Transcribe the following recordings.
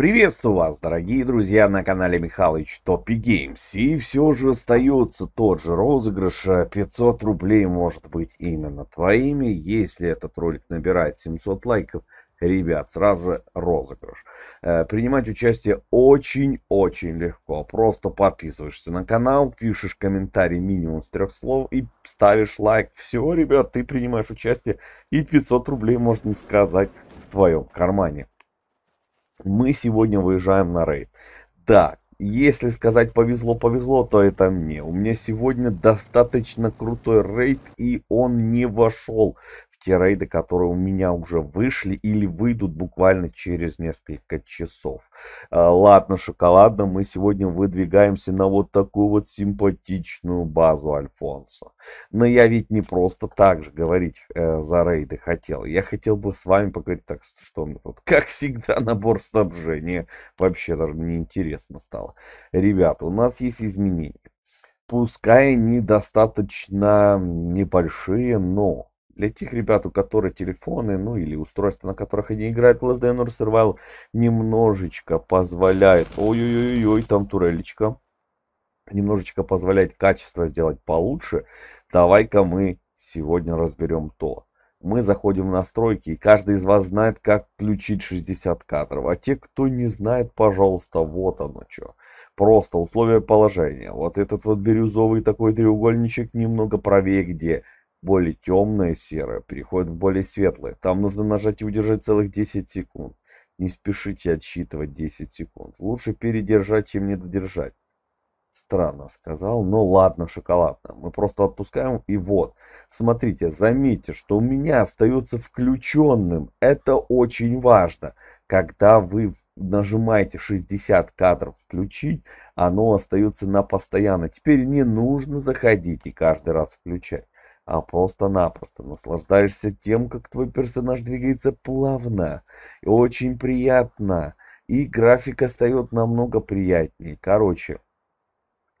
Приветствую вас, дорогие друзья, на канале Михалыч Топи Геймс. И все же остается тот же розыгрыш. 500 э, рублей может быть именно твоими. Если этот ролик набирает 700 лайков, ребят, сразу же розыгрыш. Э, принимать участие очень-очень легко. Просто подписываешься на канал, пишешь комментарий минимум с трех слов и ставишь лайк. Все, ребят, ты принимаешь участие и 500 рублей, можно сказать, в твоем кармане мы сегодня выезжаем на рейд. Так, если сказать повезло-повезло, то это мне. У меня сегодня достаточно крутой рейд, и он не вошел те рейды, которые у меня уже вышли или выйдут буквально через несколько часов. А, ладно, шоколадно, мы сегодня выдвигаемся на вот такую вот симпатичную базу Альфонсо. Но я ведь не просто так же говорить э, за рейды хотел. Я хотел бы с вами поговорить так, что мне тут, как всегда, набор снабжения вообще даже не интересно стало. Ребята, у нас есть изменения. Пускай недостаточно небольшие, но для тех ребят, у которых телефоны, ну или устройства, на которых они играют, Last Day Honor Survival немножечко позволяет... Ой-ой-ой, там турелечка. Немножечко позволяет качество сделать получше. Давай-ка мы сегодня разберем то. Мы заходим в настройки, и каждый из вас знает, как включить 60 кадров. А те, кто не знает, пожалуйста, вот оно что просто условия положения. Вот этот вот бирюзовый такой треугольничек немного правее, где более темное серое переходит в более светлое. Там нужно нажать и удержать целых 10 секунд. Не спешите отсчитывать 10 секунд. Лучше передержать, чем не додержать. Странно сказал, но ну ладно, шоколадно. Мы просто отпускаем и вот. Смотрите, заметьте, что у меня остается включенным. Это очень важно. Когда вы нажимаете 60 кадров включить, оно остается на постоянно. Теперь не нужно заходить и каждый раз включать а просто-напросто наслаждаешься тем, как твой персонаж двигается плавно и очень приятно. И графика встает намного приятнее. Короче,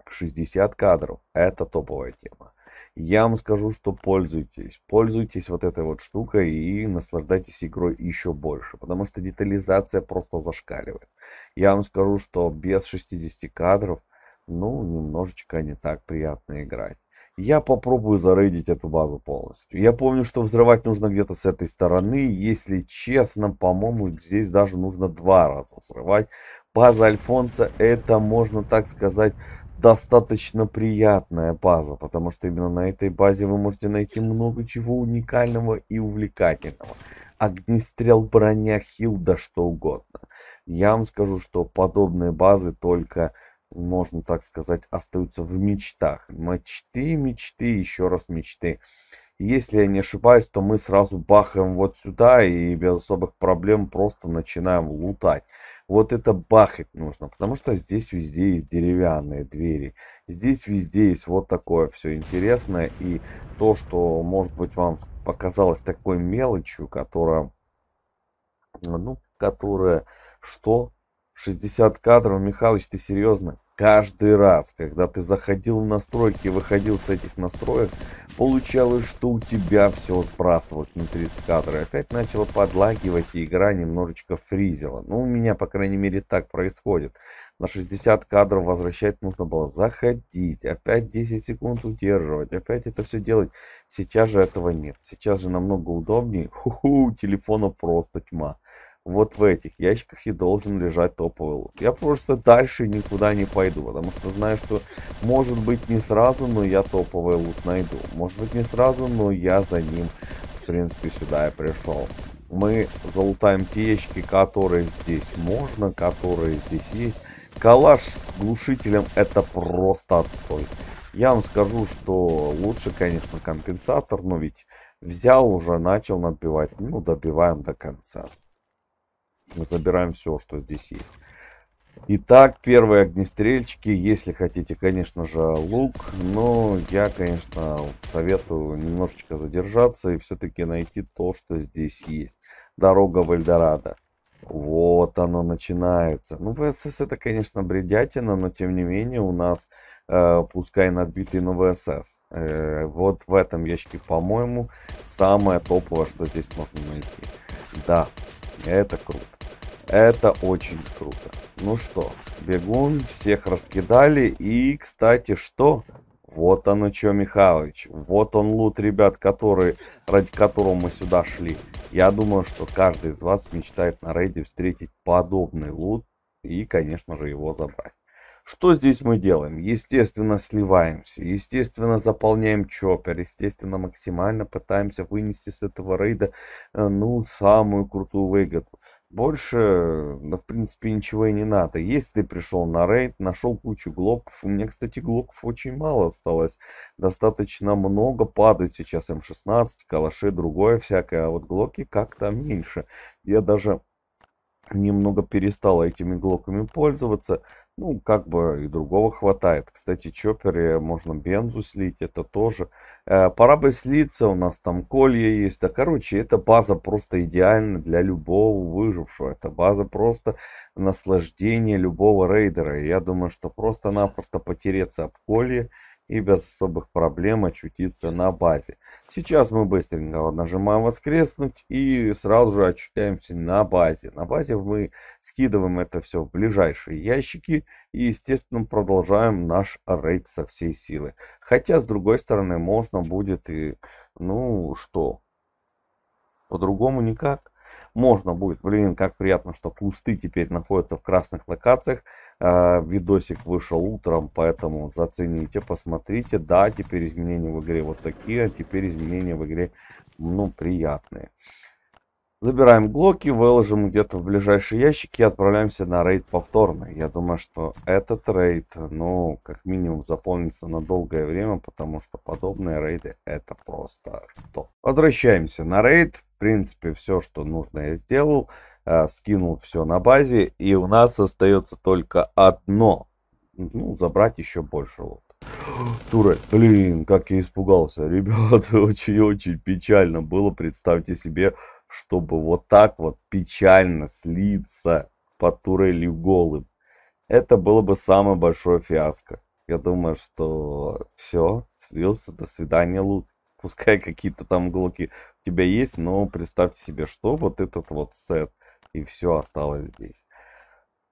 60 кадров – это топовая тема. Я вам скажу, что пользуйтесь. Пользуйтесь вот этой вот штукой и наслаждайтесь игрой еще больше, потому что детализация просто зашкаливает. Я вам скажу, что без 60 кадров, ну, немножечко не так приятно играть. Я попробую зарейдить эту базу полностью. Я помню, что взрывать нужно где-то с этой стороны. Если честно, по-моему, здесь даже нужно два раза взрывать. База Альфонса это, можно так сказать, достаточно приятная база. Потому что именно на этой базе вы можете найти много чего уникального и увлекательного. Огнестрел, броня, да что угодно. Я вам скажу, что подобные базы только можно так сказать, остаются в мечтах. Мечты, мечты, еще раз мечты. Если я не ошибаюсь, то мы сразу бахаем вот сюда и без особых проблем просто начинаем лутать. Вот это бахать нужно, потому что здесь везде есть деревянные двери. Здесь везде есть вот такое все интересное. И то, что, может быть, вам показалось такой мелочью, которая, ну, которая что 60 кадров, Михалыч, ты серьезно? Каждый раз, когда ты заходил в настройки и выходил с этих настроек, получалось, что у тебя все сбрасывалось на 30 кадров. Опять начало подлагивать, и игра немножечко фризила. Ну, у меня, по крайней мере, так происходит. На 60 кадров возвращать нужно было заходить, опять 10 секунд удерживать, опять это все делать. Сейчас же этого нет. Сейчас же намного удобнее. Ху-ху, телефона просто тьма вот в этих ящиках и должен лежать топовый лут. Я просто дальше никуда не пойду, потому что знаю, что может быть не сразу, но я топовый лут найду. Может быть не сразу, но я за ним, в принципе, сюда и пришел. Мы залутаем те ящики, которые здесь можно, которые здесь есть. Калаш с глушителем это просто отстой. Я вам скажу, что лучше, конечно, компенсатор, но ведь взял уже, начал набивать. Ну, добиваем до конца. Мы забираем все, что здесь есть. Итак, первые огнестрельчики, если хотите, конечно же, лук. Но я, конечно, советую немножечко задержаться и все-таки найти то, что здесь есть. Дорога в Эльдорадо. Вот оно начинается. Ну, ВСС это, конечно, бредятина, но тем не менее у нас, э, пускай надбитый, но ВСС. Э, вот в этом ящике, по-моему, самое топовое, что здесь можно найти. Да, это круто. Это очень круто. Ну что, бегун, всех раскидали. И, кстати, что? Вот оно что, Михайлович. Вот он лут ребят, который ради которого мы сюда шли. Я думаю, что каждый из вас мечтает на рейде встретить подобный лут и, конечно же, его забрать. Что здесь мы делаем? Естественно, сливаемся, естественно, заполняем чоппер, естественно, максимально пытаемся вынести с этого рейда, э, ну, самую крутую выгоду. Больше, да, в принципе, ничего и не надо. Если ты пришел на рейд, нашел кучу глоков. У меня, кстати, глоков очень мало осталось. Достаточно много. Падают сейчас М16, калаши, другое всякое. А вот глоки как-то меньше. Я даже немного перестала этими глоками пользоваться. Ну, как бы и другого хватает. Кстати, чопере можно бензу слить, это тоже. Э, пора бы слиться, у нас там колья есть. Да, короче, эта база просто идеальна для любого выжившего. Эта база просто наслаждение любого рейдера. Я думаю, что просто-напросто потереться об колье – и без особых проблем очутиться на базе. Сейчас мы быстренько нажимаем воскреснуть и сразу же очутаемся на базе. На базе мы скидываем это все в ближайшие ящики и естественно продолжаем наш рейд со всей силы. Хотя с другой стороны можно будет и ну что, по-другому никак. Можно будет, блин, как приятно, что кусты теперь находятся в красных локациях. А, видосик вышел утром, поэтому зацените, посмотрите. Да, теперь изменения в игре вот такие, а теперь изменения в игре, ну, приятные. Забираем блоки, выложим где-то в ближайшие ящики и отправляемся на рейд повторно. Я думаю, что этот рейд, ну, как минимум, заполнится на долгое время, потому что подобные рейды это просто то. Возвращаемся на рейд принципе, все, что нужно, я сделал. А, скинул все на базе. И у нас остается только одно. Ну, забрать еще больше лут. Турель, блин, как я испугался. Ребята, очень-очень печально было. Представьте себе, чтобы вот так вот печально слиться по турелью голым. Это было бы самое большое фиаско. Я думаю, что все, слился, до свидания, лут пускай какие-то там глоки у тебя есть, но представьте себе, что вот этот вот сет и все осталось здесь.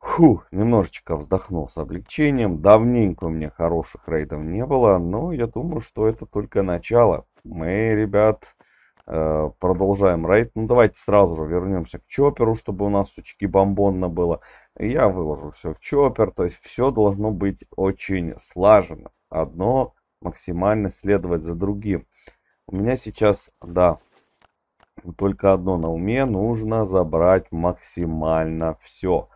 Фух, немножечко вздохнул с облегчением. Давненько у меня хороших рейдов не было, но я думаю, что это только начало. Мы, ребят, э, продолжаем рейд. Ну, давайте сразу же вернемся к чоперу, чтобы у нас сучки бомбонно было. Я выложу все в чоппер, то есть все должно быть очень слажено. Одно максимально следовать за другим. У меня сейчас, да, только одно на уме. Нужно забрать максимально все.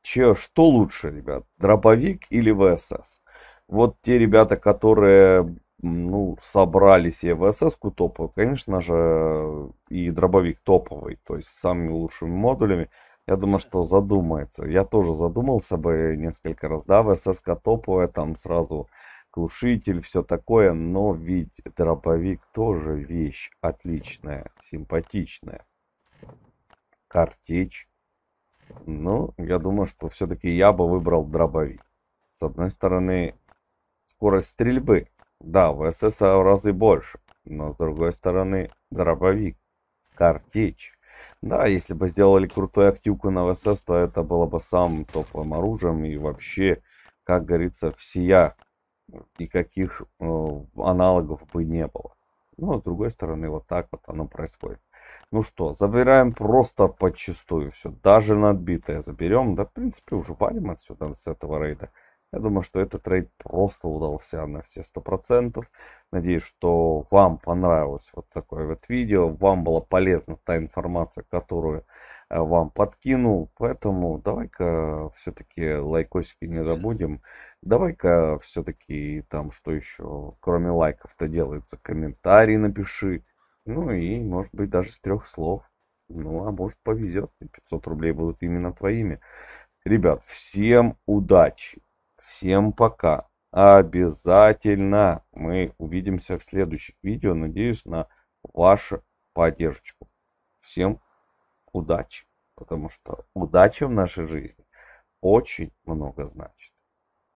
Че, что лучше, ребят? Дробовик или ВСС? Вот те ребята, которые ну, собрали себе ВСС-ку топовую, конечно же, и дробовик топовый, то есть с самыми лучшими модулями, я думаю, что задумается. Я тоже задумался бы несколько раз, да, ВСС-ка топовая, там сразу Крушитель все такое, но ведь дробовик тоже вещь отличная, симпатичная. Картечь. Ну, я думаю, что все-таки я бы выбрал дробовик. С одной стороны, скорость стрельбы. Да, в СС в разы больше. Но с другой стороны, дробовик. Картечь. Да, если бы сделали крутую активку на ВСС, то это было бы самым топовым оружием. И вообще, как говорится, всея никаких э, аналогов бы не было. Но ну, а с другой стороны, вот так вот оно происходит. Ну что, забираем просто подчистую все. Даже надбитое заберем. Да, в принципе, уже валим отсюда с этого рейда. Я думаю, что этот рейд просто удался на все 100%. Надеюсь, что вам понравилось вот такое вот видео. Вам была полезна та информация, которую Э, вам подкинул. Поэтому давай-ка все-таки лайкосики не забудем. Давай-ка все-таки там что еще, кроме лайков-то делается, комментарий напиши. Ну и, может быть, даже с трех слов. Ну, а может повезет, и 500 рублей будут именно твоими. Ребят, всем удачи, всем пока. Обязательно мы увидимся в следующих видео. Надеюсь на вашу поддержку. Всем пока удачи, потому что удача в нашей жизни очень много значит.